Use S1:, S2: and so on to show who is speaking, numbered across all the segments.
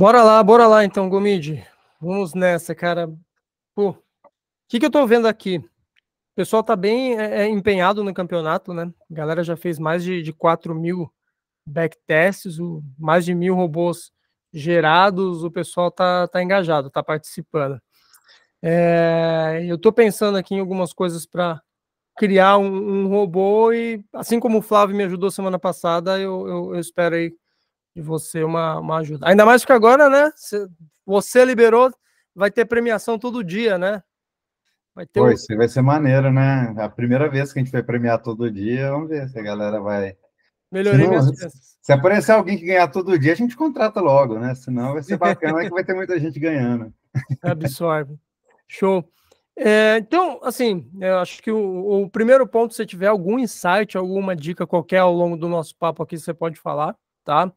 S1: Bora lá, bora lá então, Gomide. Vamos nessa, cara. Pô, o que, que eu tô vendo aqui? O pessoal tá bem é, é, empenhado no campeonato, né? A galera já fez mais de, de 4 mil backtests, o, mais de mil robôs gerados, o pessoal tá, tá engajado, tá participando. É, eu tô pensando aqui em algumas coisas para criar um, um, robô e, assim como o Flávio me ajudou semana passada, eu, eu, eu espero aí de você uma, uma ajuda. Ainda mais que agora, né? Você liberou, vai ter premiação todo dia, né? Vai ter um...
S2: vai ser maneiro, né? A primeira vez que a gente vai premiar todo dia, vamos ver se a galera vai.
S1: Melhorei Senão, minhas
S2: Se aparecer alguém que ganhar todo dia, a gente contrata logo, né? Senão vai ser bacana, é que vai ter muita gente ganhando.
S1: Absorve. Show. É, então, assim, eu acho que o, o, primeiro ponto, se tiver algum insight, alguma dica qualquer ao longo do nosso papo aqui, você pode falar, tá?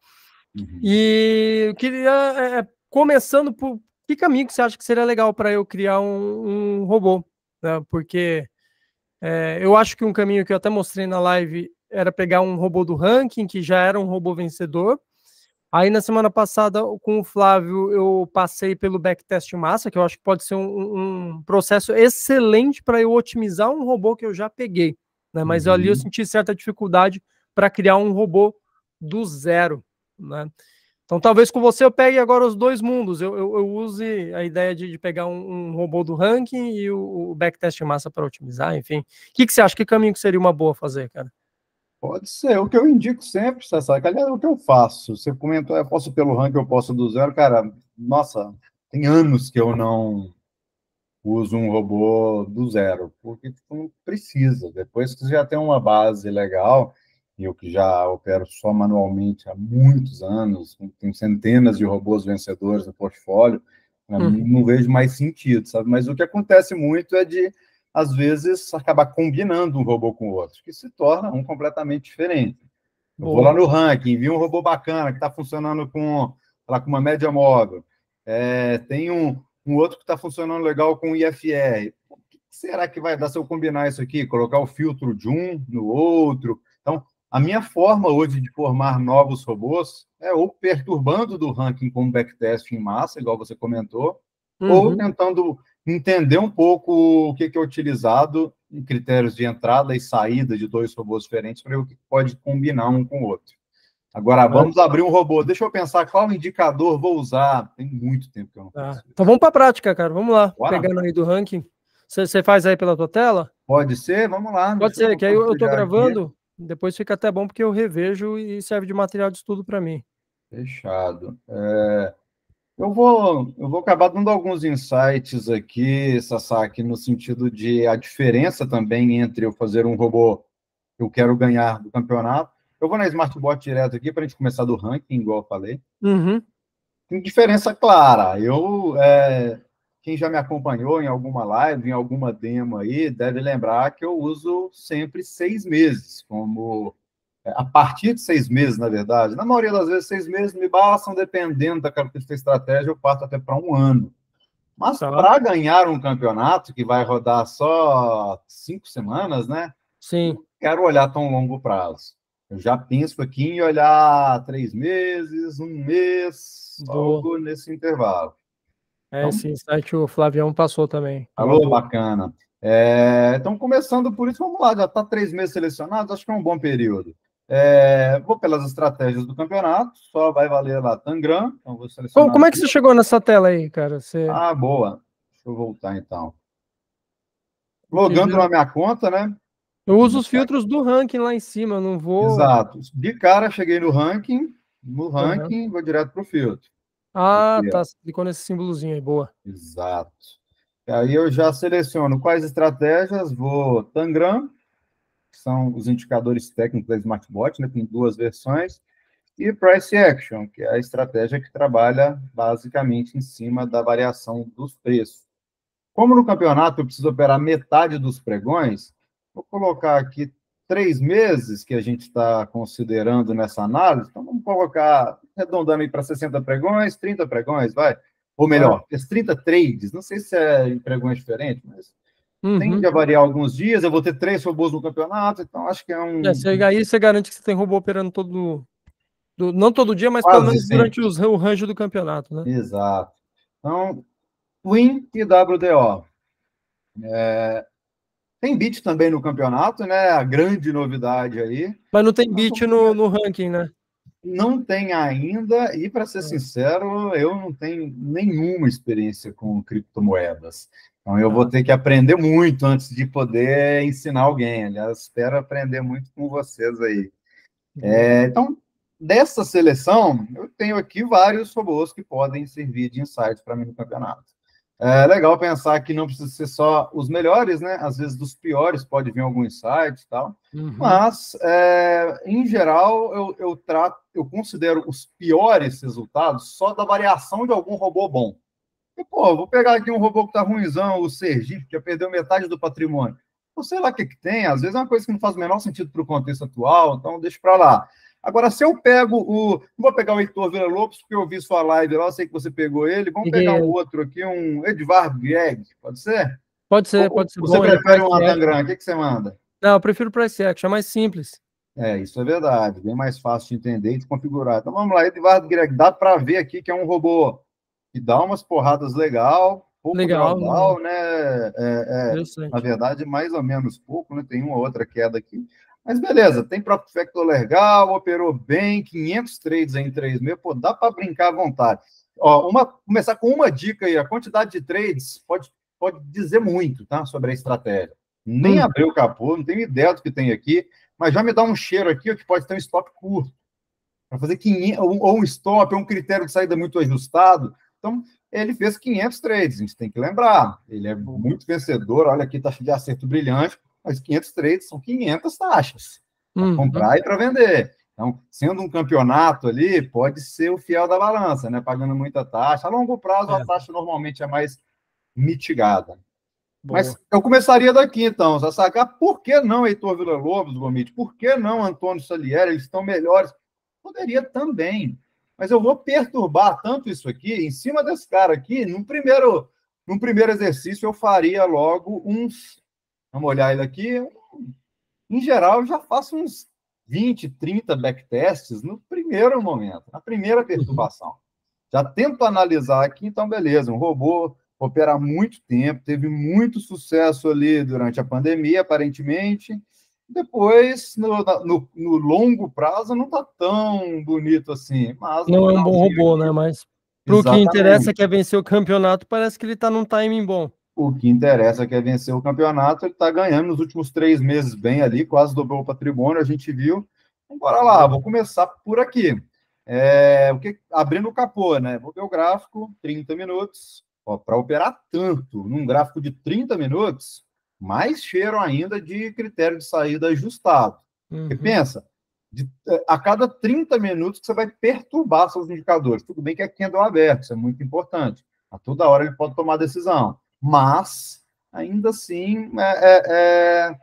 S1: E uhum. eu queria, é, é, começando por que caminho que você acha que seria legal para eu criar um, um robô? Né? Porque é, eu acho que um caminho que eu até mostrei na live era pegar um robô do ranking, que já era um robô vencedor. Aí na semana passada, com o Flávio, eu passei pelo backtest massa, que eu acho que pode ser um, um processo excelente para eu otimizar um robô que eu já peguei. Né? Mas uhum. ali eu uhum. senti certa dificuldade para criar um robô do zero. Né? Então, talvez com você eu pegue agora os dois mundos. Eu, eu, eu use a ideia de, de pegar um, um, robô do ranking e o, o backtest massa para otimizar, enfim. O que, que você acha? Que caminho que seria uma boa fazer, cara? Pode
S2: ser. O que eu indico sempre, Sassá, aliás, é o que eu faço. Você comentou, eu posso pelo ranking, eu posso do zero. Cara, nossa, tem anos que eu não uso um robô do zero, porque tipo, não precisa. Depois que você já tem uma base legal, e eu que já opero só manualmente há muitos anos, tenho centenas de robôs vencedores no portfólio, né, uhum. não vejo mais sentido, sabe? Mas o que acontece muito é de, às vezes, acabar combinando um robô com outro, que se torna um completamente diferente. Eu vou lá no ranking, vi um robô bacana que está funcionando com, lá, com uma média móvel, é, tem um, um outro que está funcionando legal com IFR. O que será que vai dar se eu combinar isso aqui? Colocar o filtro de um no outro? Então, a minha forma hoje de formar novos robôs é ou perturbando do ranking com backtest em massa, igual você comentou, uhum. ou tentando entender um pouco o que, é utilizado em critérios de entrada e saída de dois robôs diferentes para ver o que pode combinar um com o outro. Agora vamos abrir um robô. Deixa eu pensar qual indicador vou usar. Tem muito tempo que eu não ah, faço. Ah,
S1: então vamos tá para a prática, cara. Vamos lá. Bora. Pegando aí do ranking. Você faz aí pela tua tela? Pode ser, vamos lá. Pode ser, que aí eu estou gravando. Depois fica até bom porque eu revejo e serve de material de estudo para mim. Fechado. É,
S2: eu, vou, eu vou acabar dando alguns insights aqui, Sasaki, no sentido de a diferença também entre eu fazer um robô que eu quero ganhar do campeonato. Eu vou na Smartbot direto aqui para a gente começar do ranking, igual eu falei. Uhum. Tem diferença clara. Eu é, quem já me acompanhou em alguma live, em alguma demo aí, deve lembrar que eu uso sempre seis meses, como é, a partir de seis meses, na verdade. Na maioria das vezes, seis meses me bastam, dependendo da característica estratégia, eu parto até para um ano. Mas tá. para ganhar um campeonato que vai rodar só cinco semanas, né? Sim. Não quero olhar tão longo prazo. Eu já penso aqui em olhar três meses, um mês, Boa. algo nesse intervalo.
S1: É, então, esse site o Flavião passou também. Alô,
S2: bacana. É, então, começando por isso, vamos lá, já está três meses selecionado. acho que é um bom período. É, vou pelas estratégias do campeonato, só vai valer lá Tangram. Então vou selecionar como, é que você
S1: chegou nessa tela aí, cara? Você... Ah, boa. Deixa eu voltar então. Logando na minha conta, né? Eu uso os filtros do ranking lá em cima, não vou.
S2: Exato. De cara, cheguei no ranking, no ranking, uhum. vou direto para o filtro.
S1: Ah, tá. clicou nesse símbolozinho aí, boa. Exato.
S2: Aí eu já seleciono quais estratégias, vou Tangram, que são os indicadores técnicos da Smartbot, né, tem duas versões, e Price Action, que é a estratégia que trabalha basicamente em cima da variação dos preços. Como no campeonato eu preciso operar metade dos pregões, vou colocar aqui três meses que a gente está considerando nessa análise, então vamos colocar arredondando aí para 60 pregões, 30 pregões, vai. Ou melhor, ah. 30 trades, não sei se é em pregões diferentes, mas uhum. tende a variar alguns dias. Eu vou ter três robôs no campeonato, então acho que é um. É, você, aí
S1: você garante que você tem robô operando todo. Do, não todo dia, mas Quase pelo menos sempre. durante os, o range do campeonato, né?
S2: Exato.
S1: Então, Win e
S2: WDO. É, tem beat também no campeonato, né? A grande novidade aí. Mas não tem então, beat no, no ranking, né? não tem ainda, e para ser é. sincero, eu não tenho nenhuma experiência com criptomoedas. Então eu vou ah. ter que aprender muito antes de poder ensinar alguém. Aliás, espero aprender muito com vocês aí. É, então, dessa seleção, eu tenho aqui vários robôs que podem servir de insights para mim no campeonato. É legal pensar que não precisa ser só os melhores, né? Às vezes dos piores pode vir algum insight e tal. Uhum. Mas, é, em geral, eu, eu, trato, eu considero os piores resultados só da variação de algum robô bom. E, pô, vou pegar aqui um robô que tá ruimzão, o Sergipe, que já perdeu metade do patrimônio. Ou sei lá o que, que tem, às vezes é uma coisa que não faz o menor sentido para o contexto atual, então deixa para lá. Agora, se eu pego o. Vou pegar o Heitor Vila Lopes, porque eu vi sua live lá, eu sei que você pegou ele. Vamos pegar um outro aqui, um Edvardo Guedes, pode ser?
S1: Pode ser, pode ser. Você bom, é prefere um Adangran? O que, que você manda? Não, eu prefiro price action, é mais simples. É, isso
S2: é verdade, bem mais fácil de entender e de configurar. Então vamos lá, Eduardo Greg, dá para ver aqui que é um robô que dá umas porradas legal, pouco legal, né? né? É, é, é na verdade, mais ou menos pouco, né? Tem uma outra queda aqui. Mas beleza, tem próprio factor legal, operou bem, 500 trades em 3 meses, pô, dá para brincar à vontade. Ó, uma, começar com uma dica aí, a quantidade de trades pode, pode dizer muito, tá, sobre a estratégia. Nem hum. abriu o capô, não tenho ideia do que tem aqui, mas já me dá um cheiro aqui, que pode ter um stop curto, para fazer 500, ou um stop, ou um critério de saída muito ajustado. Então, ele fez 500 trades, a gente tem que lembrar. Ele é muito vencedor, olha aqui, taxa de acerto brilhante mas 500 trades são 500 taxas
S1: para uhum. comprar e
S2: para vender. Então, sendo um campeonato ali, pode ser o fiel da balança, né? Pagando muita taxa. A longo prazo, é. a taxa normalmente é mais mitigada. Boa. Mas eu começaria daqui, então, a sacar ah, por que não Heitor Villa-Lobos, Gomit? Por que não Antônio Salieri? Eles estão melhores. Poderia também. Mas eu vou perturbar tanto isso aqui, em cima desse cara aqui, no primeiro, num primeiro exercício eu faria logo uns Vamos olhar ele aqui. Em geral, eu já faço uns 20, 30 backtests no primeiro momento, na primeira uhum. perturbação. Já tento analisar aqui, então beleza, um robô opera muito tempo, teve muito sucesso ali durante a pandemia, aparentemente.
S1: Depois,
S2: no, no, no longo prazo, não está tão bonito assim. Mas não é um bom
S1: robô, né? Mas para o que interessa,
S2: que é vencer o campeonato, parece que ele está num timing bom. O que interessa é que é vencer o campeonato. Ele está ganhando nos últimos três meses bem ali, quase dobrou o patrimônio, a gente viu. Então, bora lá, vou começar por aqui. É, o que, abrindo o capô, né? Vou ver o gráfico, 30 minutos. Para operar tanto num gráfico de 30 minutos, mais cheiro ainda de critério de saída ajustado. Uhum. Porque pensa, de, é, a cada 30 minutos você vai perturbar seus indicadores. Tudo bem que é candle aberto, isso é muito importante. A toda hora ele pode tomar decisão mas ainda assim é, é, é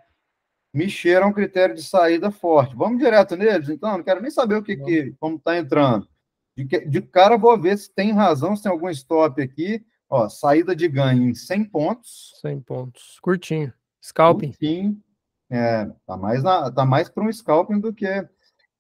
S2: mexeram um critério de saída forte. Vamos direto neles, então, não quero nem saber o que, que como está entrando. De, de, cara, vou ver se tem razão, se tem algum stop aqui. Ó, saída de ganho em 100 pontos. 100 pontos. Curtinho. Scalping. Curtinho. É, tá mais, tá mais para um scalping do que é,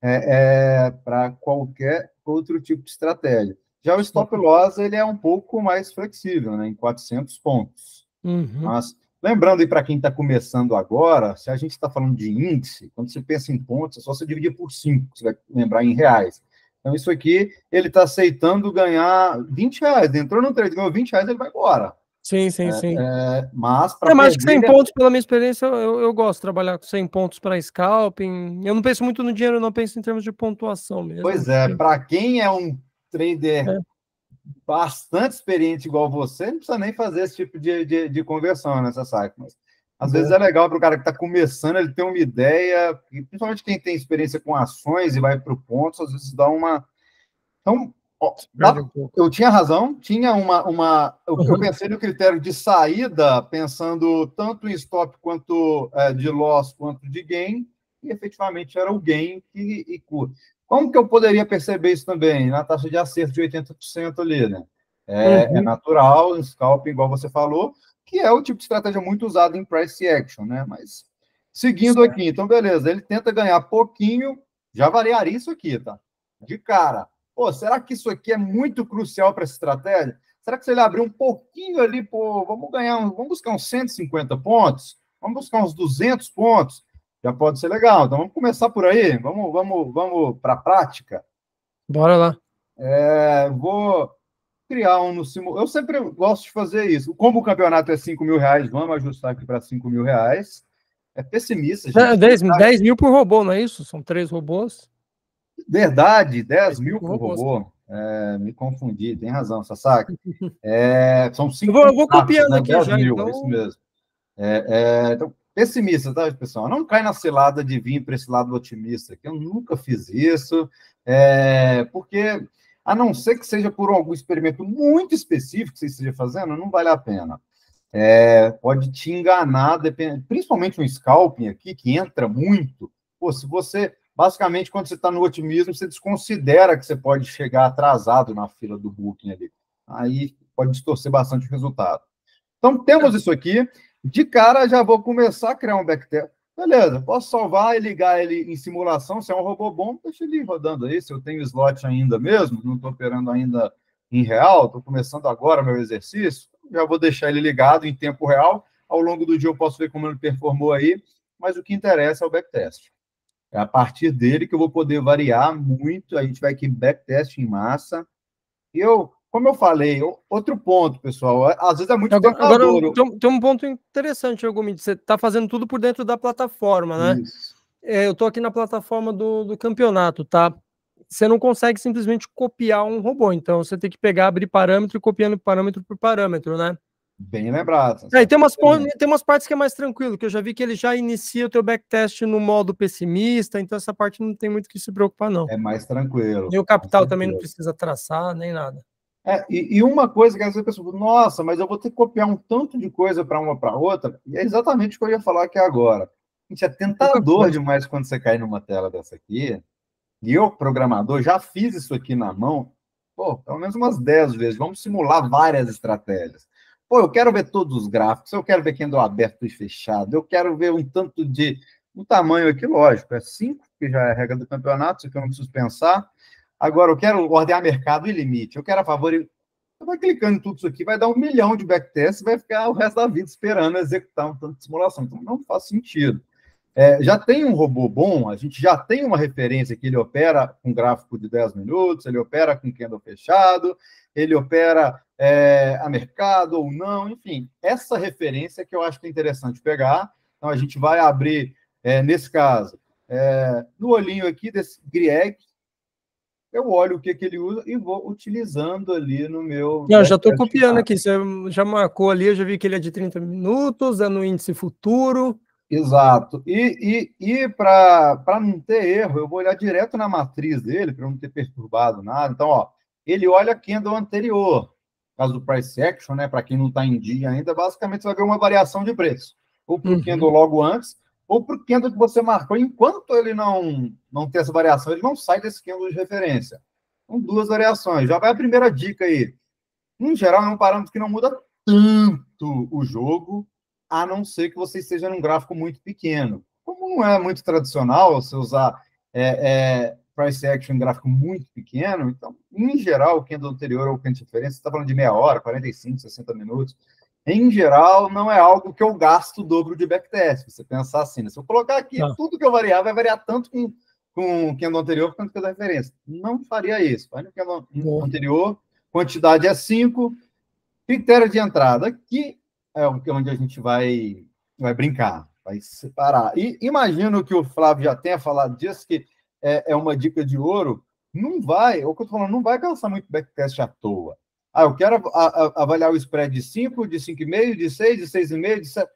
S2: é para qualquer outro tipo de estratégia. Já o stop loss ele é um pouco mais flexível, né? Em 400 pontos.
S1: Uhum. Mas,
S2: lembrando, e para quem está começando agora, se a gente está falando de índice, quando você pensa em pontos, é só você dividir por 5, você vai lembrar em reais. Então, isso aqui, ele está aceitando ganhar 20 reais. Entrou no trade, ganhou 20 reais, ele vai embora. Sim, sim, é, sim. É, mas para. É, mas perder... 100 é pontos,
S1: pela minha experiência, eu, eu gosto de trabalhar com 100 pontos para scalping. Eu não penso muito no dinheiro, eu não penso em termos de pontuação mesmo. Pois é, para quem é um trader é.
S2: bastante experiente igual você, não precisa nem fazer esse tipo de, de, de conversão nessa saca. Mas às é. vezes é legal para o cara que está começando, ele ter uma ideia, principalmente quem tem experiência com ações e vai para o ponto, às vezes dá uma. Então, ó, dá... eu tinha razão, tinha uma. uma eu, eu, uhum. pensei no critério de saída, pensando tanto em stop quanto é, de loss, quanto de gain, e efetivamente era o gain que, e curto. Como que eu poderia perceber isso também? Na taxa de acerto de 80% ali, né? É, é uhum. é natural, um scalping, igual você falou, que é o tipo de estratégia muito usada em price action, né? Mas seguindo aqui, então beleza, ele tenta ganhar pouquinho, já variaria isso aqui, tá? De cara. Pô, será que isso aqui é muito crucial para essa estratégia? Será que se ele abrir um pouquinho ali, pô, vamos ganhar, um, vamos buscar uns 150 pontos? Vamos buscar uns 200 pontos? já pode ser legal. Então vamos começar por aí, vamos, vamos, vamos para a prática. Bora lá. É, vou criar um no simulador. Eu sempre gosto de fazer isso. Como o campeonato é 5 mil reais, vamos ajustar aqui para 5 mil reais. É pessimista, gente. 10, 10
S1: mil por robô, não é isso? São três
S2: robôs. Verdade, 10 mil por robô. robô. É, me confundi, tem razão, Sasaki. É, são cinco. Eu vou, eu vou copiando né? aqui já, mil, é então... É isso mesmo. É, é então, pessimista, tá, pessoal? Não cai na cilada de vir para esse lado otimista, que eu nunca fiz isso, é, porque a não ser que seja por algum experimento muito específico que você esteja fazendo, não vale a pena. É, pode te enganar, depend... principalmente um scalping aqui, que entra muito. Pô, se você, basicamente, quando você está no otimismo, você desconsidera que você pode chegar atrasado na fila do booking ali. Aí pode distorcer bastante o resultado. Então, temos tá. isso aqui. De cara, já vou começar a criar um backtest, Beleza, posso salvar e ligar ele em simulação. Se é um robô bom, deixa ele rodando aí. Se eu tenho slot ainda mesmo, não estou operando ainda em real, estou começando agora meu exercício, já vou deixar ele ligado em tempo real. Ao longo do dia eu posso ver como ele performou aí, mas o que interessa é o backtest. É a partir dele que eu vou poder variar muito. A gente vai aqui backtest em massa. Eu como eu falei, outro ponto, pessoal, é, às vezes é muito agora, agora
S1: tem, tem, um ponto interessante, Gomit, você está fazendo tudo por dentro da plataforma, né? É, eu estou aqui na plataforma do, do campeonato, tá? Você não consegue simplesmente copiar um robô, então você tem que pegar, abrir parâmetro e copiando parâmetro por parâmetro, né? Bem lembrado. É, tem, umas, tem umas partes que é mais tranquilo, que eu já vi que ele já inicia o teu backtest no modo pessimista, então essa parte não tem muito que se preocupar, não. É mais
S2: tranquilo.
S1: E o capital também não precisa traçar, nem nada. É,
S2: e, e, uma coisa que às vezes nossa, mas eu vou ter que copiar um tanto de coisa para uma para outra, e é exatamente o que eu ia falar aqui agora. Gente, é tentador demais quando você cai numa tela dessa aqui. E eu, programador, já fiz isso aqui na mão, pô, pelo menos umas 10 vezes. Vamos simular várias estratégias. Pô, eu quero ver todos os gráficos, eu quero ver quem é deu aberto e fechado, eu quero ver um tanto de. Um tamanho aqui, lógico, é 5, que já é a regra do campeonato, isso aqui eu não preciso pensar. Agora, eu quero ordenar mercado e limite, eu quero a favor. Você vai clicando em tudo isso aqui, vai dar um milhão de backtests, vai ficar o resto da vida esperando executar um tanto de simulação. Então, não faz sentido. É, já tem um robô bom, a gente já tem uma referência que ele opera com gráfico de 10 minutos, ele opera com candle fechado, ele opera é, a mercado ou não, enfim. Essa referência que eu acho que é interessante pegar. Então, a gente vai abrir, é, nesse caso, é, no olhinho aqui desse GRIEG, eu olho o que, que ele usa e vou utilizando ali no
S1: meu. Não, já estou copiando ah. aqui. Você já marcou ali, eu já vi que ele é de 30 minutos, é no índice futuro. Exato. E, e, e para não ter erro, eu vou olhar
S2: direto na matriz dele, para não ter perturbado nada. Então, ó, ele olha a candle anterior. No caso do price action, né? Para quem não está em dia ainda, basicamente você vai ver uma variação de preço. Ou para o uhum. candle logo antes, ou para o candle que você marcou, enquanto ele não, não tem essa variação, ele não sai desse candle de referência. São duas variações. Já vai a primeira dica aí. Em geral, é um parâmetro que não muda tanto o jogo, a não ser que você esteja num gráfico muito pequeno. Como não é muito tradicional você usar é, é, price action em gráfico muito pequeno, então, em geral, o candle anterior ou o candle de referência, você está falando de meia hora, 45, 60 minutos, em geral, não é algo que eu gasto o dobro de backtest. Você pensar assim, né? se eu colocar aqui não. Tá. tudo que eu variar, vai variar tanto com, com o candle anterior quanto com a referência. Não faria isso. Vai no candle Bom. anterior, quantidade é 5. Critério de entrada, aqui é onde a gente vai, vai brincar, vai separar. E imagino que o Flávio já tenha falado disso, que é, é uma dica de ouro. Não vai, é o que eu estou falando, não vai calçar muito backtest à toa. Ah, eu quero avaliar o spread de 5, de 5,5, de 6, de 6,5, de 7.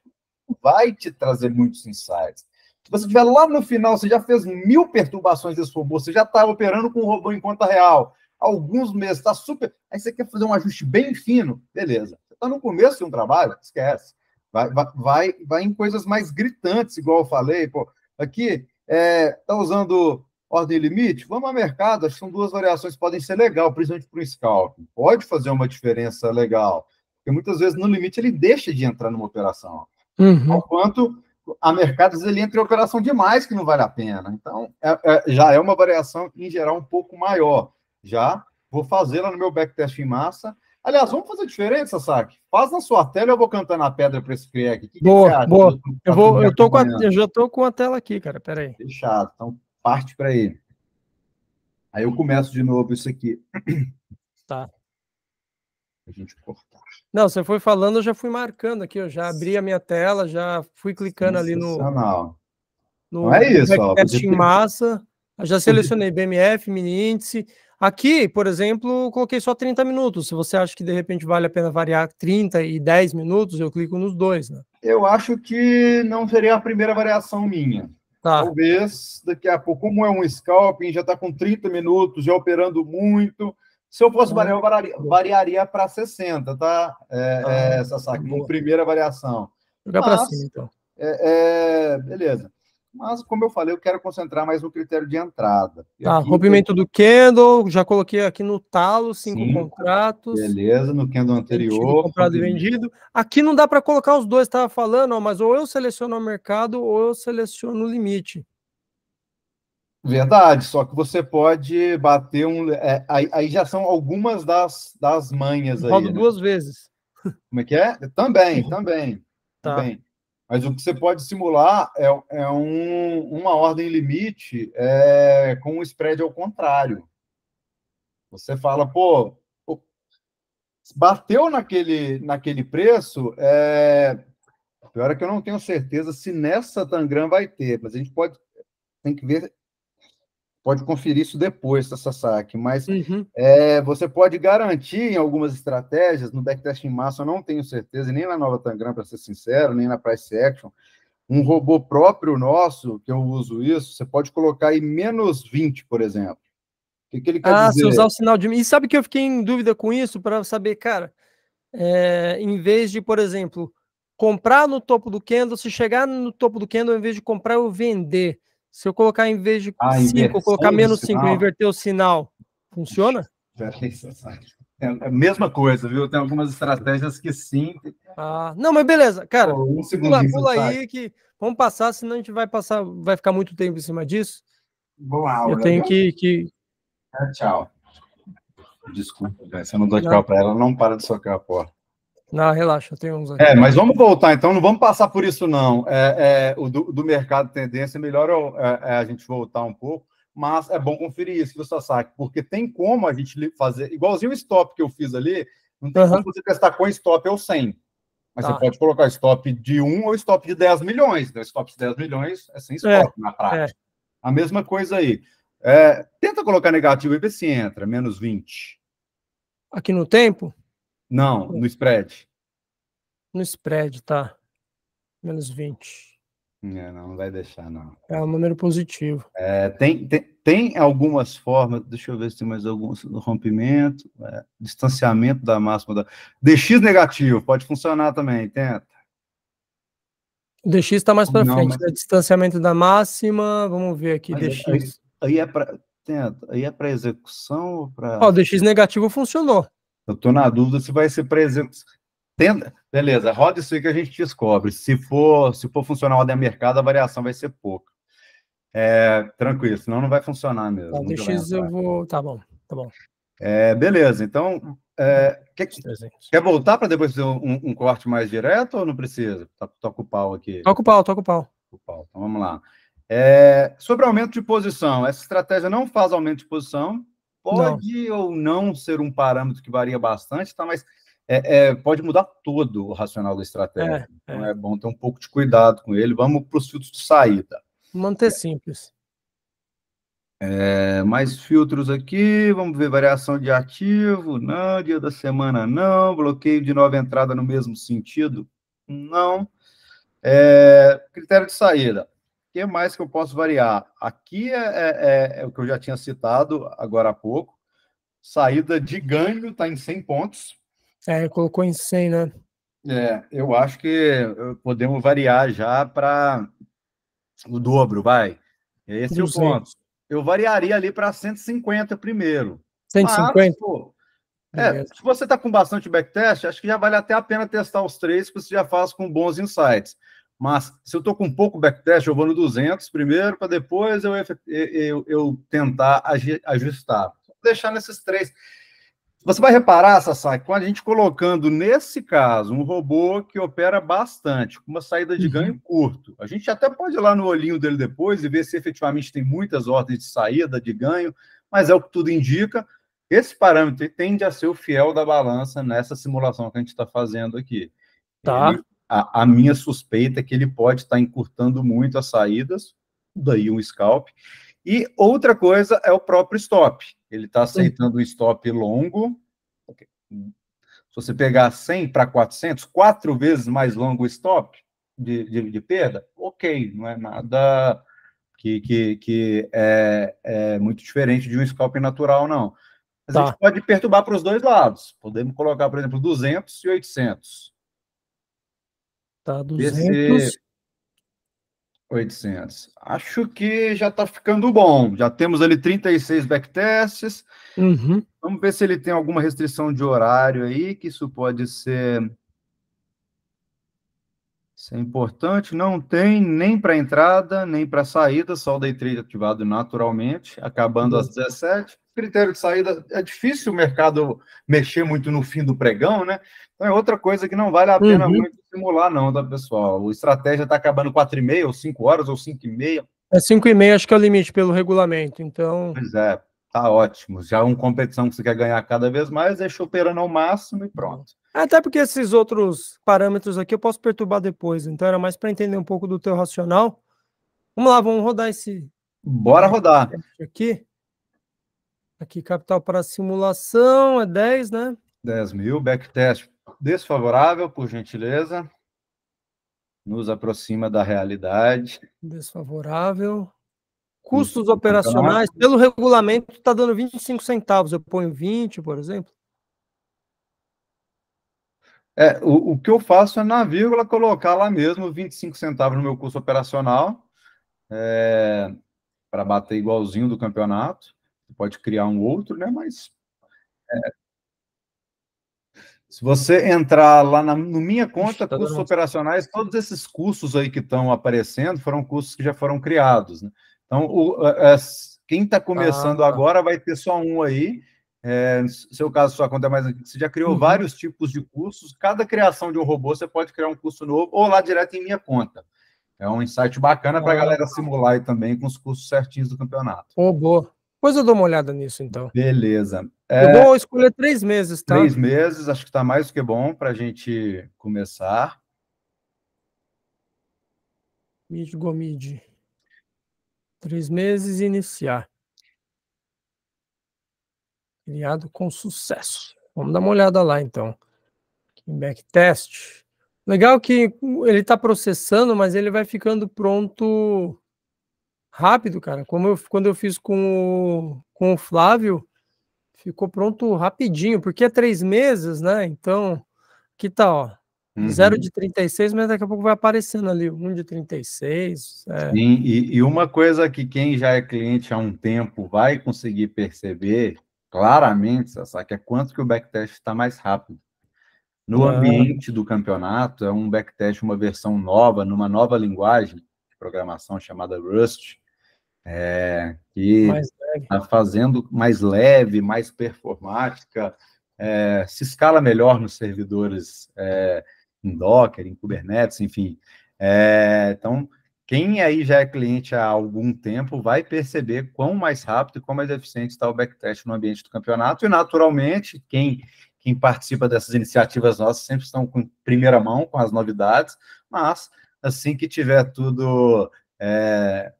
S2: Vai te trazer muitos insights. Se você estiver lá no final, você já fez mil perturbações desse robô, você já está operando com o robô em conta real, alguns meses, está super. Aí você quer fazer um ajuste bem fino, beleza. Você está no começo de um trabalho, esquece. Vai, vai, vai em coisas mais gritantes, igual eu falei. Pô, aqui, está eh, é, usando ordem limite, vamos a mercado, acho que são duas variações que podem ser legal, principalmente para o scalping. Pode fazer uma diferença legal, porque muitas vezes no limite ele deixa de entrar numa operação. Uhum. Enquanto a mercados ele entra em operação demais que não vale a pena. Então, é, é, já é uma variação em geral um pouco maior. Já vou fazê-la no meu backtest em massa. Aliás, vamos fazer diferença, Saque? Faz na sua tela eu vou cantar na pedra para esse crack. Que boa, que boa. Eu, vou, eu, tô com a, eu
S1: já tô com a tela aqui, cara. Peraí. Fechado. Então,
S2: parte para ele. Aí eu começo de novo isso aqui.
S1: Tá. A gente cortar. Não, você foi falando, eu já fui marcando aqui, eu já abri a minha tela, já fui clicando ali no. No Não é isso, ó. em massa. Já selecionei BMF, mini índice. Aqui, por exemplo, coloquei só 30 minutos. Se você acha que de repente vale a pena variar 30 e 10 minutos, eu clico nos dois, né? Eu acho que não seria a primeira variação minha. Tá. Talvez daqui a pouco, como é um scalping,
S2: já está com 30 minutos, já operando muito. Se eu fosse uhum. variar, eu variaria, variaria para 60, tá? É, ah, é, como primeira variação. Jogar para cima, então. É, é, beleza. Mas, como eu falei, eu quero concentrar mais no critério de
S1: entrada. tá, rompimento tem... do Kendall, já coloquei aqui no talo, cinco, contratos.
S2: Beleza, no Kendall
S1: anterior. Comprado e vendido. Aqui não dá para colocar os dois, estava falando, ó, mas ou eu seleciono o mercado ou eu seleciono o limite.
S2: Verdade, só que você pode bater um. É, aí, aí, já são algumas das, das manhas aí. Rodo né? duas vezes. Como é que é? Também, também. Tá. Também. Mas o que você pode simular é, é um, uma ordem limite é, com o um spread ao contrário. Você fala, pô, bateu naquele, naquele preço, é... pior é que eu não tenho certeza se nessa Tangram vai ter, mas a gente pode tem que ver pode conferir isso depois, tá, Sasaki, mas uhum. é, você pode garantir em algumas estratégias, no backtest em massa eu não tenho certeza, nem na Nova Tangram, para ser sincero, nem na Price Action, um robô próprio nosso, que eu uso isso, você pode colocar aí menos 20, por exemplo. O que, que ele quer ah, dizer? se usar o
S1: sinal de... E sabe que eu fiquei em dúvida com isso para saber, cara, é, em vez de, por exemplo, comprar no topo do candle, se chegar no topo do candle, em vez de comprar, eu vender. Se eu colocar em vez de 5, ah, colocar menos 5 e inverter o sinal, funciona?
S2: É, é a mesma coisa, viu? Tem algumas estratégias que sim.
S1: Ah, não, mas beleza, cara. um pula, pula aí que vamos passar, senão a gente vai passar, vai ficar muito tempo em cima disso. Boa aula. Eu tenho que. que... É,
S2: tchau. Desculpa, se eu não dou tchau para ela, não para de socar a porta.
S1: Não, relaxa, tem uns aqui. É, mas vamos
S2: voltar então, não vamos passar por isso, não. É, é o do, do, mercado tendência, melhor eu, é, é a gente voltar um pouco, mas é bom conferir isso, viu, Sasaki? Porque tem como a gente fazer, igualzinho o stop que eu fiz ali, não tem uhum. como você testar com stop é ou sem. Mas tá. você pode colocar stop de 1 ou stop de 10 milhões. Então, stop de 10 milhões é sem é, stop é, na prática. A mesma coisa aí. tenta colocar negativo e ver se entra, menos 20.
S1: Aqui no tempo?
S2: Não, no spread.
S1: No spread, tá. Menos 20.
S2: É, não, não vai deixar, não.
S1: É um número positivo.
S2: É, tem, tem, tem algumas formas, deixa eu ver se tem mais alguns, rompimento, é, distanciamento da máxima. Da... DX negativo, pode funcionar também, tenta.
S1: DX está mais para frente, mas... né? distanciamento da máxima, vamos ver aqui, DX. Aí, aí é
S2: para... Tenta, aí é para execução ou para... Ó, oh, o
S1: DX negativo funcionou.
S2: Eu estou na dúvida se vai ser presente. beleza, roda isso aí que a gente descobre. Se for, se for funcionar a ordem mercado, a variação vai ser pouca. É, tranquilo, senão não vai funcionar mesmo. Tá, então, deixa
S1: eu vou. Tá bom, tá bom.
S2: É, beleza, então.
S1: É, quer, quer,
S2: voltar para depois fazer um, um, corte mais direto ou não precisa? Tá, toca o pau aqui.
S1: Toca o pau, toca o pau.
S2: Então vamos lá. É, sobre aumento de posição, essa estratégia não faz aumento de posição, pode não. ou não ser um parâmetro que varia bastante, tá? Mas é, é, pode mudar todo o racional da estratégia. É, então é. é bom ter um pouco de cuidado com ele. Vamos para os filtros de saída.
S1: Manter simples.
S2: É, mais filtros aqui, vamos ver variação de ativo, não, dia da semana não, bloqueio de nova entrada no mesmo sentido, não. É, critério de saída que mais que eu posso variar? Aqui é, é, é, é, o que eu já tinha citado agora há pouco. Saída de ganho está em 100 pontos.
S1: É, colocou em 100, né?
S2: É, eu acho que eh, podemos variar já para o dobro, vai. Esse é o ponto. Eu variaria ali para 150 primeiro. 150? Mas, pô, é, se você está com bastante backtest, acho que já vale até a pena testar os três, porque você já faz com bons insights. Mas se eu estou com pouco backtest, eu vou no 200 primeiro, para depois eu, eu, eu tentar ajustar. Vou deixar nesses três. Você vai reparar, Sassai, quando a gente colocando, nesse caso, um robô que opera bastante, com uma saída de uhum. ganho curto. A gente até pode ir lá no olhinho dele depois e ver se efetivamente tem muitas ordens de saída, de ganho, mas é o que tudo indica. Esse parâmetro tende a ser o fiel da balança nessa simulação que a gente está fazendo aqui. Tá. Ele a, a minha suspeita é que ele pode estar tá encurtando muito as saídas, daí um scalp. E outra coisa é o próprio stop. Ele está aceitando um stop longo. Se você pegar 100 para 400, quatro vezes mais longo o stop de, de, de perda, ok, não é nada que, que, que é, é, muito diferente de um scalp natural, não. Mas tá. a gente pode perturbar para os dois lados. Podemos colocar, por exemplo, 200 e 800.
S1: Tá 200.
S2: 800. Acho que já tá ficando bom. Já temos ali 36 backtests. Uhum. Vamos ver se ele tem alguma restrição de horário aí, que isso pode ser isso é importante, não tem nem para entrada, nem para saída, só o day trade ativado naturalmente, acabando uhum. às 17 critério de saída. É difícil o mercado mexer muito no fim do pregão, né? Então é outra coisa que não vale a pena uhum. muito simular, não, tá, pessoal? O estratégia está acabando 4,5 ou 5 horas ou 5 e meia.
S1: É 5 e meia, acho que é o limite pelo regulamento, então.
S2: Pois é, tá ótimo. Já é uma competição que você quer ganhar cada vez mais, deixa operando ao máximo
S1: e pronto. É, até porque esses outros parâmetros aqui eu posso perturbar depois, então era mais para entender um pouco do teu racional. Vamos lá, vamos rodar esse. Bora rodar. Aqui. Aqui, capital para simulação é 10, né?
S2: 10 mil. Backtest desfavorável, por gentileza. Nos aproxima da realidade.
S1: Desfavorável. Custos operacionais, pelo regulamento, está dando 25 centavos. Eu ponho 20, por exemplo.
S2: É, o, o que eu faço é na vírgula colocar lá mesmo 25 centavos no meu custo operacional, é, para bater igualzinho do campeonato. Você pode criar um outro, né? Mas é, se você entrar lá na no minha conta, Está custos operacionais, todos esses custos aí que estão aparecendo foram custos que já foram criados. Né? Então, o, quem está começando ah, agora vai ter só um aí. É, no seu caso, sua conta é mais antiga. Você já criou uhum. vários tipos de cursos Cada criação de um robô, você pode criar um curso novo ou lá direto em minha conta. É um insight bacana para a ah. galera simular aí também com os custos certinhos do campeonato.
S1: Robô. Depois eu dou uma olhada nisso, então.
S2: Beleza.
S1: É, eu vou escolher três meses, tá? Três
S2: meses, acho que está mais do que bom para a gente começar.
S1: Mid Gomid. Três meses e iniciar. Criado com sucesso. Vamos dar uma olhada lá, então. Backtest. Legal que ele está processando, mas ele vai ficando pronto rápido, cara. Como eu, quando eu fiz com o, com o Flávio, ficou pronto rapidinho, porque é três meses, né? Então, aqui tá, ó. Uhum. Zero de 36, mas daqui a pouco vai aparecendo ali, um de 36.
S2: É. Sim, e, e uma coisa que quem já é cliente há um tempo vai conseguir perceber claramente, Sasaki, é quanto que o backtest está mais rápido. No ah. ambiente do campeonato, é um backtest, uma versão nova, numa nova linguagem de programação chamada Rust, é, que está fazendo mais leve, mais performática, é, se escala melhor nos servidores é, em Docker, em Kubernetes, enfim. É, então, quem aí já é cliente há algum tempo vai perceber quão mais rápido e quão mais eficiente está o backtest no ambiente do campeonato, e naturalmente, quem quem participa dessas iniciativas nossas sempre estão com primeira mão com as novidades, mas assim que tiver tudo é,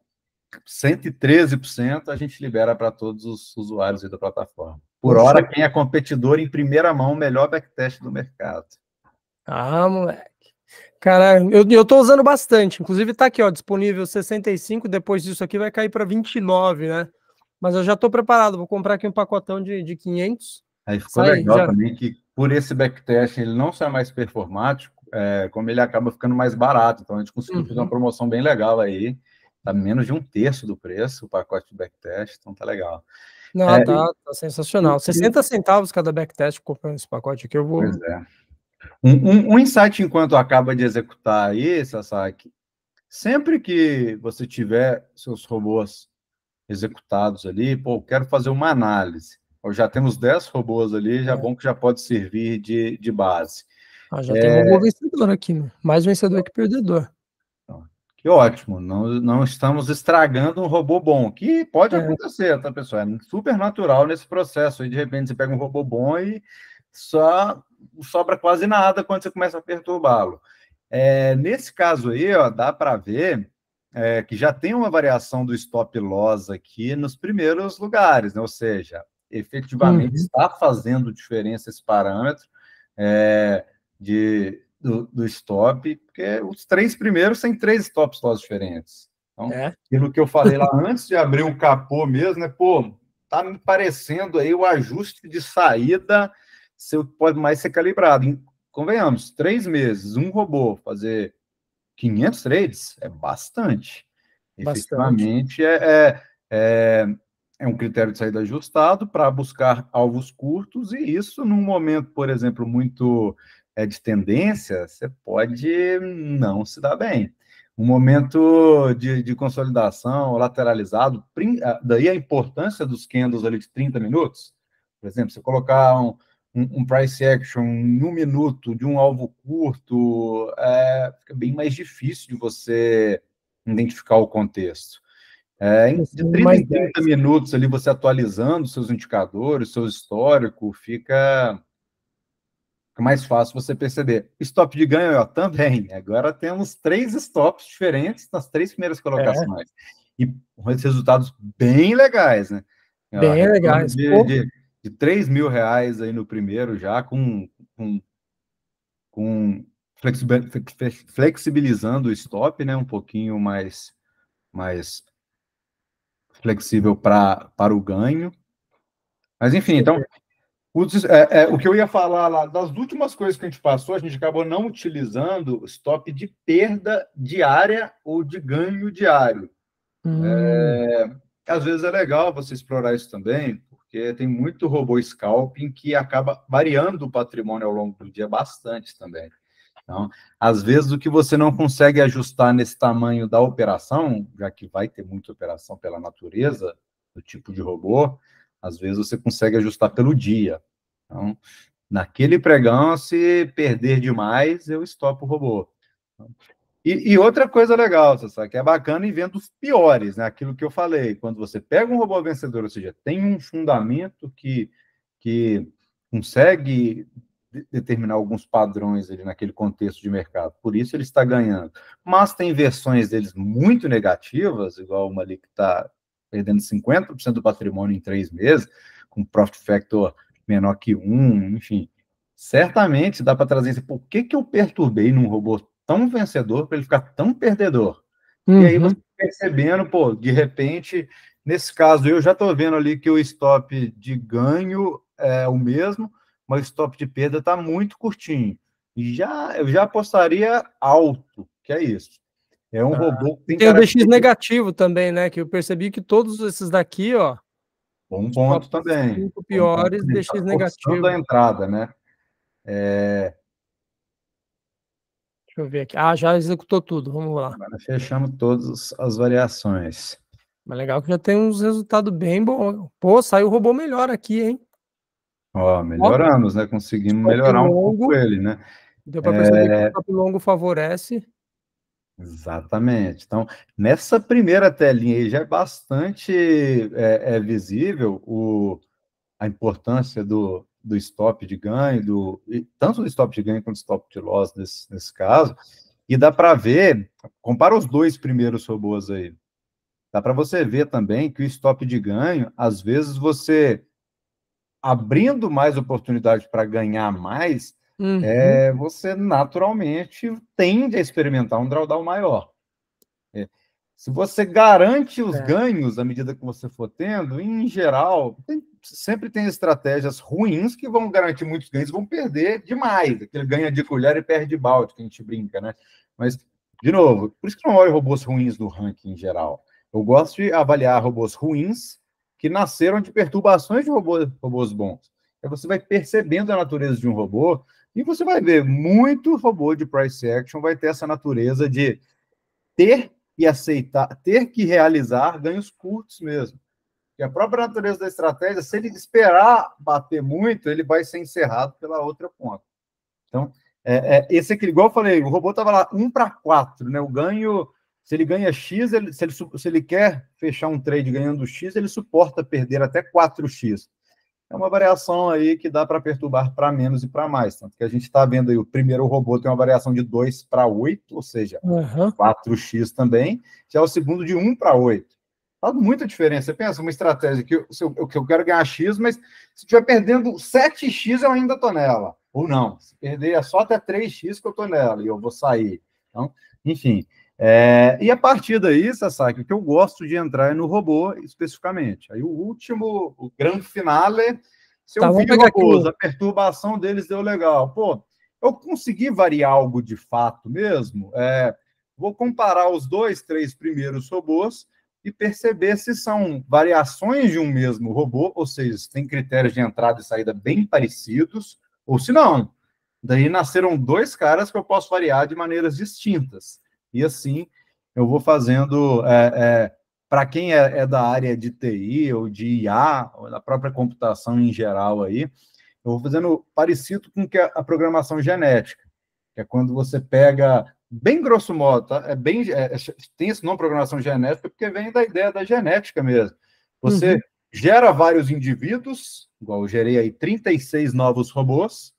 S2: 113% a gente libera para todos os usuários da plataforma. Por hora, quem é competidor em primeira mão, o melhor backtest
S1: do mercado. Ah, moleque. Cara, eu, eu usando bastante. Inclusive está aqui, ó, disponível 65, depois disso aqui vai cair para 29, né? Mas eu já estou preparado, vou comprar aqui um pacotão de, de 500. Aí ficou Sai, legal já... também
S2: que por esse backtest ele não só é mais performático, é, como ele acaba ficando mais barato. Então a gente conseguiu uhum. fazer uma uhum. promoção bem legal aí. Tá menos de um terço do preço o pacote de backtest, então tá legal.
S1: Não, é, tá, tá, sensacional. E... 60 centavos cada backtest comprando esse pacote aqui, eu vou. Pois é. Um, um, um insight enquanto acaba de executar aí, Sasaki,
S2: sempre que você tiver seus robôs executados ali, pô, quero fazer uma análise. Eu já temos 10 robôs ali, já é. bom que já pode servir de, de base. Ah, já é... tem um bom
S1: vencedor aqui, né? Mais vencedor que perdedor.
S2: Que ótimo, não, não estamos estragando um robô bom, que pode é. acontecer, tá, pessoal? É super natural nesse processo. E de repente você pega um robô bom e só sobra quase nada quando você começa a perturbá-lo. É, nesse caso aí, ó, dá para ver é, que já tem uma variação do stop loss aqui nos primeiros lugares, né? ou seja, efetivamente uhum. está fazendo diferença esse parâmetro é, de do, do stop, porque os três primeiros têm três stops todos diferentes. Então, é. aquilo que eu falei lá antes de abrir o capô mesmo, né? Pô, tá me parecendo aí o ajuste de saída se pode mais ser calibrado. convenhamos, três meses, um robô fazer 500 trades é bastante. bastante. Efetivamente, é, é, é, é um critério de saída ajustado para buscar alvos curtos, e isso num momento, por exemplo, muito é, de tendência, você pode não se dar bem. Um momento de, de consolidação lateralizado, ah, daí a importância dos candles ali de 30 minutos. Por exemplo, você colocar um, um, price action em um minuto de um alvo curto, é, fica bem mais difícil de você identificar o contexto. É, em de 30 30 minutos ali, você atualizando seus indicadores, seu histórico, fica fica mais fácil você perceber. Stop de ganho ó, também. Agora temos três stops diferentes nas três primeiras colocações. É. E resultados bem legais, né? Bem ó, legais. De, de, de 3 mil reais aí no primeiro já, com, com, com flexibilizando o stop, né? Um pouquinho mais, mais flexível pra, para o ganho. Mas enfim, então é, é, o que eu ia falar lá, das últimas coisas que a gente passou, a gente acabou não utilizando stop de perda diária ou de ganho diário. Hum. É, às vezes é legal você explorar isso também, porque tem muito robô scalping que acaba variando o patrimônio ao longo do dia bastante também. Então, às vezes o que você não consegue ajustar nesse tamanho da operação, já que vai ter muita operação pela natureza do tipo de robô, às vezes você consegue ajustar pelo dia. Então, naquele pregão, se perder demais, eu estopo o robô. E, e outra coisa legal, Sassá, que é bacana e vendo os piores, né? Aquilo que eu falei, quando você pega um robô vencedor, ou seja, tem um fundamento que, que consegue determinar alguns padrões ali naquele contexto de mercado. Por isso ele está ganhando. Mas tem versões deles muito negativas, igual uma ali que está perdendo 50% do patrimônio em três meses, com profit factor menor que um, enfim. Certamente dá para trazer isso. Por que, que eu perturbei num robô tão vencedor para ele ficar tão perdedor? Uhum. E aí uhum. você percebendo, pô, de repente, nesse caso eu já estou vendo ali que o stop de ganho é o mesmo, mas o stop de perda está muito curtinho. Já, eu já apostaria alto, que é isso. É um ah. robô que tem. Tem o DX
S1: negativo também, né? Que eu percebi que todos esses daqui, ó.
S2: Bom ponto também. Cinco piores, ponto DX tá negativo. da entrada, né? É...
S1: Deixa eu ver aqui. Ah, já executou tudo. Vamos lá. Agora
S2: fechamos todas as variações.
S1: Mas legal que já tem uns resultados bem bons. Pô, saiu o robô melhor aqui, hein?
S2: Ó, melhoramos, né? Conseguimos melhorar um longo. pouco ele, né?
S1: Deu para perceber é... que o top longo favorece.
S2: Exatamente. Então, nessa primeira telinha aí já é bastante é, é visível o, a importância do, do stop de ganho, do, tanto do stop de ganho quanto do stop de loss nesse, nesse caso. E dá para ver, compara os dois primeiros robôs aí. Dá para você ver também que o stop de ganho, às vezes você abrindo mais oportunidade para ganhar mais,
S1: uhum. é,
S2: você naturalmente tende a experimentar um drawdown maior. É. Se você garante os é. ganhos à medida que você for tendo, em geral, tem, sempre tem estratégias ruins que vão garantir muitos ganhos, vão perder demais. Aquele ganha de colher e perde de balde, que a gente brinca, né? Mas, de novo, por isso que não olho robôs ruins do ranking em geral. Eu gosto de avaliar robôs ruins que nasceram de perturbações de robôs, robôs bons. Aí você vai percebendo a natureza de um robô, e você vai ver, muito robô de price action vai ter essa natureza de ter e aceitar, ter que realizar ganhos curtos mesmo. E a própria natureza da estratégia, se ele esperar bater muito, ele vai ser encerrado pela outra ponta. Então, é, é, esse aqui, igual eu falei, o robô estava lá 1 um para 4, né? O ganho, se ele ganha X, ele, se, ele, se ele quer fechar um trade ganhando X, ele suporta perder até 4X é uma variação aí que dá para perturbar para menos e para mais. Tanto que a gente está vendo aí o primeiro robô tem uma variação de 2 para 8, ou seja, uhum. 4x também, já é o segundo de 1 para 8. Faz muita diferença. Você pensa uma estratégia que eu, eu, eu quero ganhar X, mas se estiver perdendo 7X, eu ainda estou nela. Ou não, se perder é só até 3X que eu estou nela e eu vou sair. Então, enfim, é, e a partir daí, Sasaki, o que eu gosto de entrar é no robô especificamente. Aí o último, o grande finale, se eu tá, vi robôs, aqui. a perturbação deles deu legal. Pô, eu consegui variar algo de fato mesmo. É, vou comparar os dois, três primeiros robôs e perceber se são variações de um mesmo robô, ou seja, se tem critérios de entrada e saída bem parecidos, ou se não. Daí nasceram dois caras que eu posso variar de maneiras distintas. E assim eu vou fazendo. É, é, para quem é, é, da área de TI ou de IA, ou da própria computação em geral aí, eu vou fazendo parecido com que a, é a programação genética, que é quando você pega bem grosso modo, tá? é bem é, é, tem esse nome programação genética porque vem da ideia da genética mesmo. Você uhum. gera vários indivíduos, igual eu gerei aí 36 novos robôs,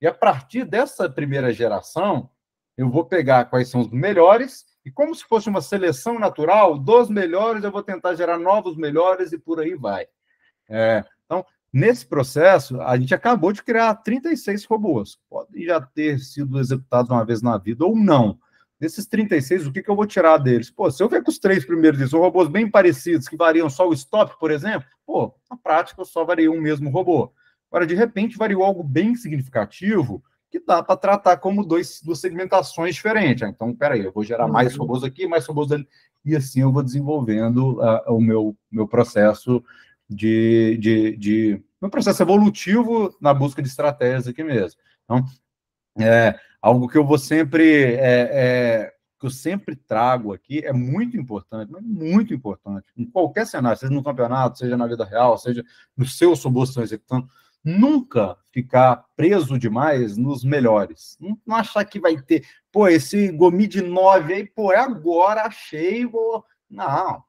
S2: e a partir dessa primeira geração, eu vou pegar quais são os melhores e, como se fosse uma seleção natural, dos melhores eu vou tentar gerar novos melhores e por aí vai. É, então, nesse processo, a gente acabou de criar 36 robôs. Podem já ter sido executados uma vez na vida ou não. Desses 36, o que, que eu vou tirar deles? Pô, se eu ver que os três primeiros são robôs bem parecidos, que variam só o stop, por exemplo, pô, na prática eu só variei um mesmo robô. Agora, de repente, variou algo bem significativo, que dá para tratar como dois, duas segmentações diferentes. Então, peraí, eu vou gerar mais uhum. robôs aqui, mais robôs ali, e assim eu vou desenvolvendo uh, o meu, meu processo de, de, de, meu processo evolutivo na busca de estratégias aqui mesmo. Então, é, algo que eu vou sempre é, é, que eu sempre trago aqui é muito importante, muito importante. Em qualquer cenário, seja no campeonato, seja na vida real, seja no seu robôs que estão executando, nunca ficar preso demais nos melhores. Não, achar que vai ter, pô, esse Gomi de 9 aí, pô, é agora, achei, vou... Não.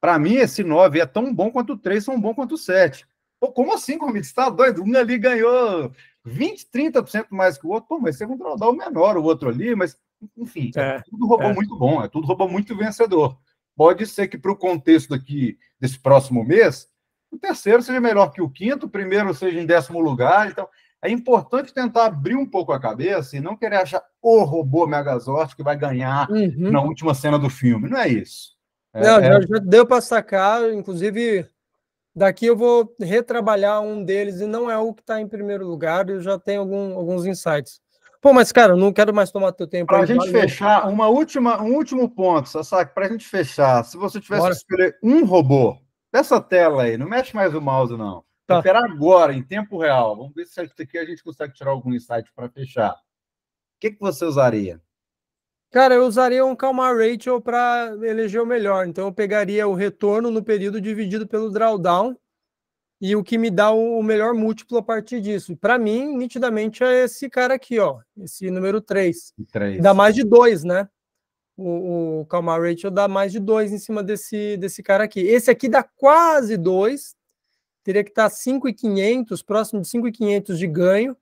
S2: Para mim, esse 9 é tão bom quanto o 3, tão bom quanto o 7. Pô, como assim, Gomi? Você tá doido? Um ali ganhou 20, 30% mais que o outro. Pô, mas você rodar o menor, o outro ali, mas, enfim, é, é tudo roubou é. muito bom, é tudo roubou muito vencedor. Pode ser que para o contexto aqui desse próximo mês, o terceiro seja melhor que o quinto, o primeiro seja em décimo lugar. Então, é importante tentar abrir um pouco a cabeça e não querer achar o robô Megazord que vai ganhar uhum. na última cena do filme. Não é isso. É, não, é já, já
S1: deu para sacar, inclusive. Daqui eu vou retrabalhar um deles e não é o que está em primeiro lugar, eu já tenho algum, alguns insights. Pô, mas cara, não quero mais tomar teu tempo. Para a gente valeu.
S2: fechar, uma última, um último ponto, Sasaki, para a gente fechar, se você tivesse Bora. que escolher um robô Dessa tela aí, não mexe mais o mouse, não. Tá. Espera agora, em tempo real. Vamos ver se isso aqui a gente consegue tirar algum insight para fechar. O que, que você usaria?
S1: Cara, eu usaria um Calmar Rachel para eleger o melhor. Então, eu pegaria o retorno no período dividido pelo drawdown e o que me dá o melhor múltiplo a partir disso. Para mim, nitidamente, é esse cara aqui, ó, esse número 3. 3. Dá mais de 2, né? O, o Calmar Rachel dá mais de dois em cima desse, desse cara aqui. Esse aqui dá quase dois teria que tá estar 5,500, próximo de 5,500 de ganho.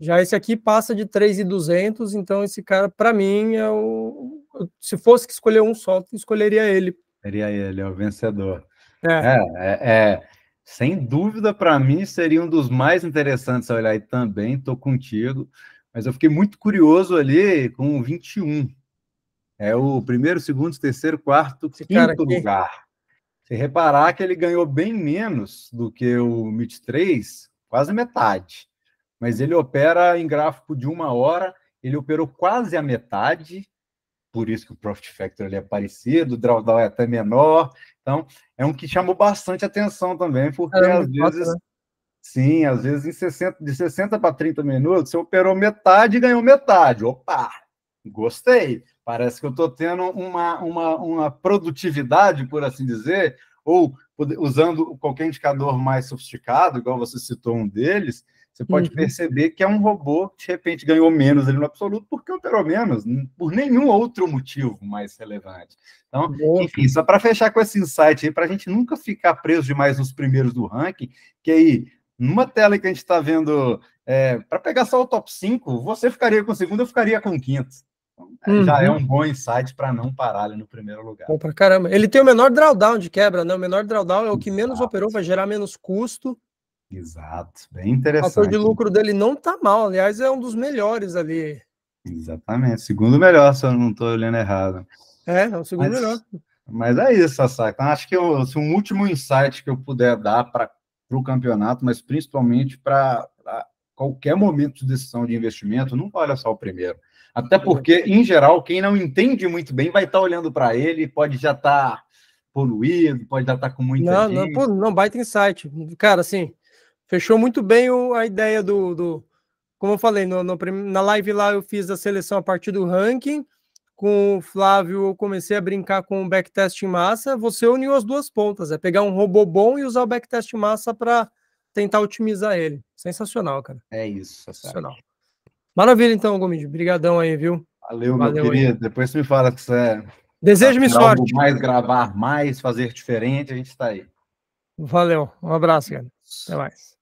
S1: Já esse aqui passa de 3,200, então esse cara, para mim, é o. Se fosse que escolher um só, escolheria ele. Seria ele, é o vencedor. É, é, é, é.
S2: sem dúvida, para mim, seria um dos mais interessantes a olhar e também, estou contigo. Mas eu fiquei muito curioso ali com o 21. É o primeiro, segundo, terceiro, quarto, Esse quinto lugar. Se reparar que ele ganhou bem menos do que o MIT 3, quase metade. Mas ele opera em gráfico de uma hora, ele operou quase a metade, por isso que o Profit Factor ele é parecido, o drawdown é até menor. Então, é um que chamou bastante atenção também, porque é, às vezes. né? Sim, às vezes em 60, de 60 para 30 minutos, você operou metade e ganhou metade. Opa! Gostei. Parece que eu estou tendo uma, uma, uma produtividade, por assim dizer, ou usando qualquer indicador mais sofisticado, igual você citou um deles, você pode uhum. perceber que é um robô que de repente ganhou menos ele no absoluto porque pelo menos, por nenhum outro motivo mais relevante. Então, Boa. enfim, só para fechar com esse insight aí, para a gente nunca ficar preso demais nos primeiros do ranking, que aí, numa tela que a gente está vendo, é, para pegar só o top
S1: 5, você ficaria com o segundo, eu ficaria com o quinto. Uhum. Já é uhum. um bom insight para não parar ali no primeiro lugar. Bom pra caramba. Ele tem o menor drawdown de quebra, né? O menor drawdown é o que Exato. menos operou, vai gerar menos custo. Exato,
S2: bem interessante. O fator de lucro
S1: dele não tá mal, aliás, é um dos melhores ali.
S2: Exatamente, segundo melhor, se eu não estou olhando errado. É, é o segundo mas, melhor. Mas é isso, Sassá. Então, acho que eu, assim, um último insight que eu puder dar para o campeonato, mas principalmente para qualquer momento de decisão de investimento, não olha só o primeiro até é. porque, em geral, quem não entende muito bem vai estar tá olhando para ele,
S1: pode já estar
S2: tá poluído, pode já estar tá com
S1: muita não, gente. Não, pô, não, baita insight. Cara, assim, fechou muito bem o, a ideia do, do... Como eu falei, no, no, na live lá eu fiz a seleção a partir do ranking, com o Flávio eu comecei a brincar com o backtest em massa, você uniu as duas pontas, é pegar um robô bom e usar o backtest em massa para tentar otimizar ele. Sensacional, cara. É isso. Sensacional. Maravilha, então, Gomes. Obrigadão aí, viu? Valeu, Valeu meu querido. Aí.
S2: Depois você me fala que você é Desejo-me sorte. Mais
S1: gravar mais, fazer diferente, a gente está aí. Valeu, um abraço, cara. Até mais.